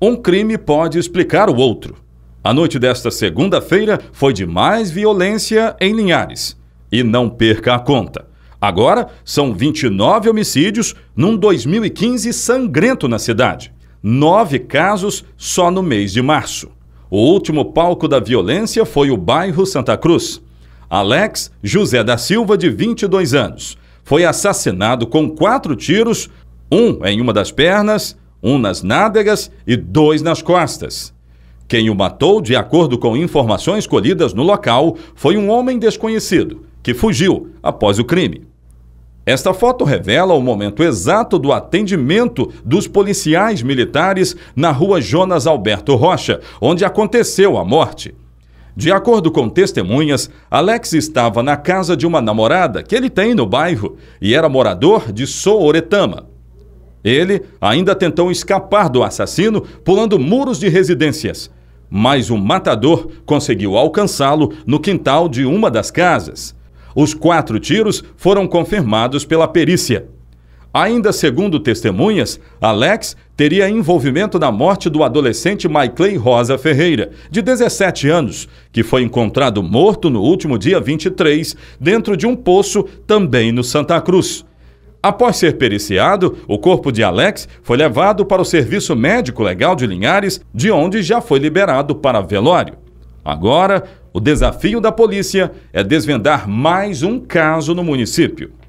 Um crime pode explicar o outro. A noite desta segunda-feira foi de mais violência em Linhares. E não perca a conta. Agora são 29 homicídios num 2015 sangrento na cidade. Nove casos só no mês de março. O último palco da violência foi o bairro Santa Cruz. Alex José da Silva, de 22 anos, foi assassinado com quatro tiros, um em uma das pernas um nas nádegas e dois nas costas. Quem o matou, de acordo com informações colhidas no local, foi um homem desconhecido, que fugiu após o crime. Esta foto revela o momento exato do atendimento dos policiais militares na rua Jonas Alberto Rocha, onde aconteceu a morte. De acordo com testemunhas, Alex estava na casa de uma namorada que ele tem no bairro e era morador de Sooretama ele ainda tentou escapar do assassino pulando muros de residências, mas o matador conseguiu alcançá-lo no quintal de uma das casas. Os quatro tiros foram confirmados pela perícia. Ainda segundo testemunhas, Alex teria envolvimento na morte do adolescente Maiclay Rosa Ferreira, de 17 anos, que foi encontrado morto no último dia 23 dentro de um poço também no Santa Cruz. Após ser periciado, o corpo de Alex foi levado para o Serviço Médico Legal de Linhares, de onde já foi liberado para velório. Agora, o desafio da polícia é desvendar mais um caso no município.